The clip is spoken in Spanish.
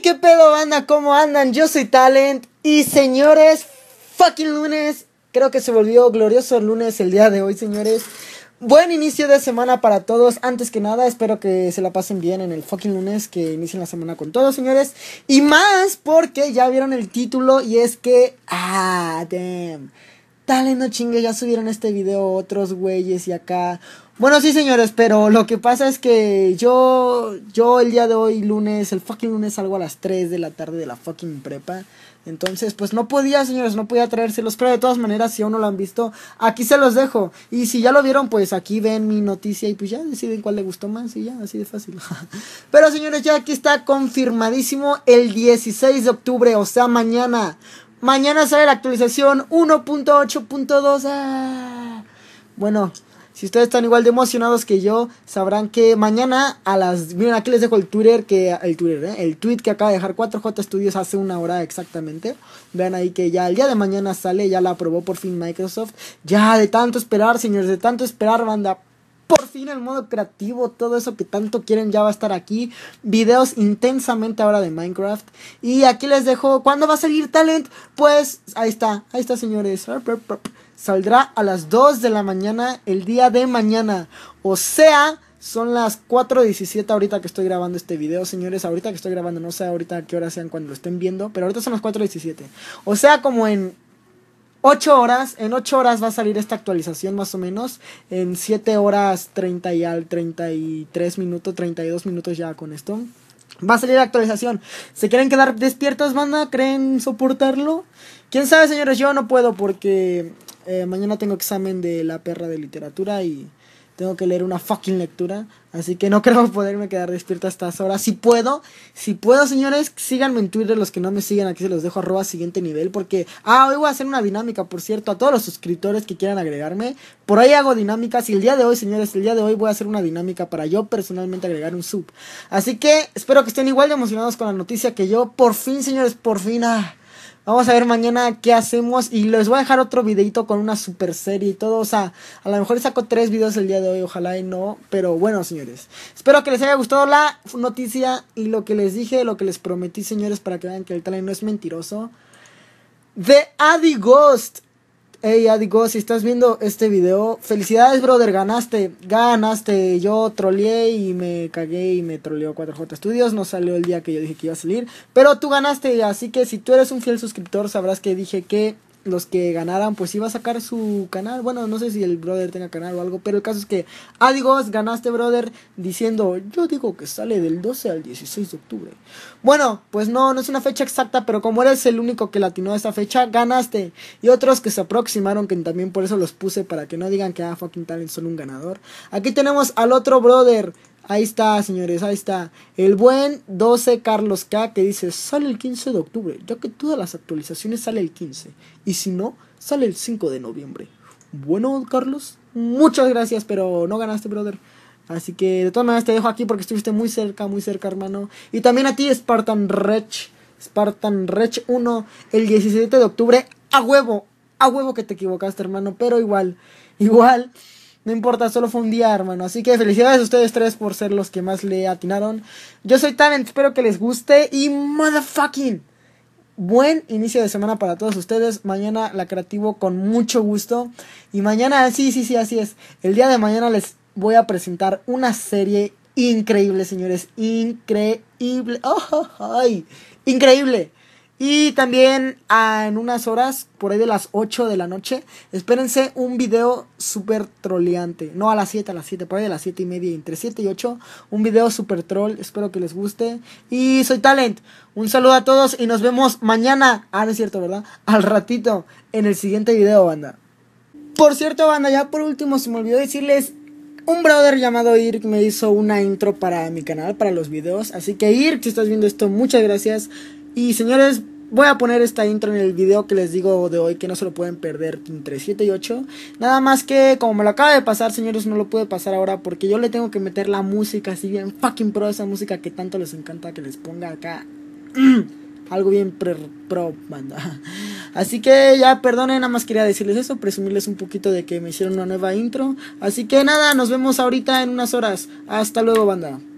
qué pedo anda! ¿cómo andan? Yo soy Talent y señores, fucking lunes. Creo que se volvió glorioso el lunes el día de hoy, señores. Buen inicio de semana para todos. Antes que nada, espero que se la pasen bien en el fucking lunes, que inicien la semana con todos, señores. Y más porque ya vieron el título y es que... Ah, damn dale, no chingue, ya subieron este video otros güeyes y acá. Bueno, sí, señores, pero lo que pasa es que yo, yo el día de hoy, lunes, el fucking lunes salgo a las 3 de la tarde de la fucking prepa. Entonces, pues no podía, señores, no podía traérselos, pero de todas maneras, si aún no lo han visto, aquí se los dejo. Y si ya lo vieron, pues aquí ven mi noticia y pues ya deciden cuál le gustó más y ya, así de fácil. pero señores, ya aquí está confirmadísimo el 16 de octubre, o sea, mañana Mañana sale la actualización 1.8.2. Ah. Bueno, si ustedes están igual de emocionados que yo, sabrán que mañana a las. Miren, aquí les dejo el Twitter que. El Twitter, ¿eh? El tweet que acaba de dejar 4J Studios hace una hora exactamente. Vean ahí que ya el día de mañana sale, ya la aprobó por fin Microsoft. Ya de tanto esperar, señores, de tanto esperar, banda por fin el modo creativo, todo eso que tanto quieren ya va a estar aquí. Videos intensamente ahora de Minecraft. Y aquí les dejo, ¿cuándo va a salir Talent? Pues ahí está, ahí está señores. Saldrá a las 2 de la mañana el día de mañana. O sea... Son las 4.17 ahorita que estoy grabando este video, señores. Ahorita que estoy grabando, no sé ahorita a qué hora sean cuando lo estén viendo, pero ahorita son las 4.17. O sea, como en 8 horas, en 8 horas va a salir esta actualización más o menos, en 7 horas 30 y al 33 minutos, 32 minutos ya con esto. Va a salir la actualización. ¿Se quieren quedar despiertos, banda? ¿Creen soportarlo? ¿Quién sabe, señores? Yo no puedo porque eh, mañana tengo examen de la perra de literatura y tengo que leer una fucking lectura, así que no creo poderme quedar despierto hasta estas horas. Si puedo, si puedo, señores, síganme en Twitter, los que no me siguen, aquí se los dejo arroba siguiente nivel, porque, ah, hoy voy a hacer una dinámica, por cierto, a todos los suscriptores que quieran agregarme, por ahí hago dinámicas y el día de hoy, señores, el día de hoy voy a hacer una dinámica para yo personalmente agregar un sub. Así que espero que estén igual de emocionados con la noticia que yo, por fin, señores, por fin, ah Vamos a ver mañana qué hacemos. Y les voy a dejar otro videito con una super serie y todo. O sea, a lo mejor saco tres videos el día de hoy. Ojalá y no. Pero bueno, señores. Espero que les haya gustado la noticia y lo que les dije, lo que les prometí, señores, para que vean que el talento no es mentiroso. The Adi Ghost Hey, Adigo, si estás viendo este video, felicidades, brother, ganaste, ganaste. Yo troleé y me cagué y me troleó 4J Studios. No salió el día que yo dije que iba a salir, pero tú ganaste, así que si tú eres un fiel suscriptor, sabrás que dije que los que ganaran, pues iba a sacar su canal. Bueno, no sé si el brother tenga canal o algo, pero el caso es que Adigos ah, ah, ganaste, brother, diciendo, yo digo que sale del 12 al 16 de octubre. Bueno, pues no, no es una fecha exacta, pero como eres el único que latinó esa fecha, ganaste. Y otros que se aproximaron, que también por eso los puse, para que no digan que, ah, fucking talent, solo un ganador. Aquí tenemos al otro brother. Ahí está, señores, ahí está. El buen 12 Carlos K que dice, sale el 15 de octubre, ya que todas las actualizaciones sale el 15. Y si no, sale el 5 de noviembre. Bueno, Carlos, muchas gracias, pero no ganaste, brother. Así que de todas maneras te dejo aquí porque estuviste muy cerca, muy cerca, hermano. Y también a ti, Spartan Rech. Spartan Rech 1, el 17 de octubre. A huevo, a huevo que te equivocaste, hermano. Pero igual, igual. No importa, solo fue un día, hermano. Así que felicidades a ustedes tres por ser los que más le atinaron. Yo soy Talent, espero que les guste. Y motherfucking. Buen inicio de semana para todos ustedes. Mañana la creativo con mucho gusto. Y mañana, sí, sí, sí, así es. El día de mañana les voy a presentar una serie increíble, señores. Increíble. Oh, oh, oh. Increíble. Y también ah, en unas horas, por ahí de las 8 de la noche, espérense un video súper troleante. No a las 7, a las 7, por ahí de las 7 y media, entre 7 y 8. Un video súper troll, espero que les guste. Y soy Talent. Un saludo a todos y nos vemos mañana. Ah, no es cierto, ¿verdad? Al ratito, en el siguiente video, banda. Por cierto, banda, ya por último se me olvidó decirles un brother llamado Irk me hizo una intro para mi canal, para los videos. Así que Irk, si estás viendo esto, muchas gracias. Y señores, Voy a poner esta intro en el video que les digo de hoy que no se lo pueden perder entre 7 y 8. Nada más que como me lo acaba de pasar, señores, no lo pude pasar ahora porque yo le tengo que meter la música así bien fucking pro, esa música que tanto les encanta que les ponga acá. algo bien pro banda. Así que ya perdonen, nada más quería decirles eso, presumirles un poquito de que me hicieron una nueva intro. Así que nada, nos vemos ahorita en unas horas. Hasta luego, banda.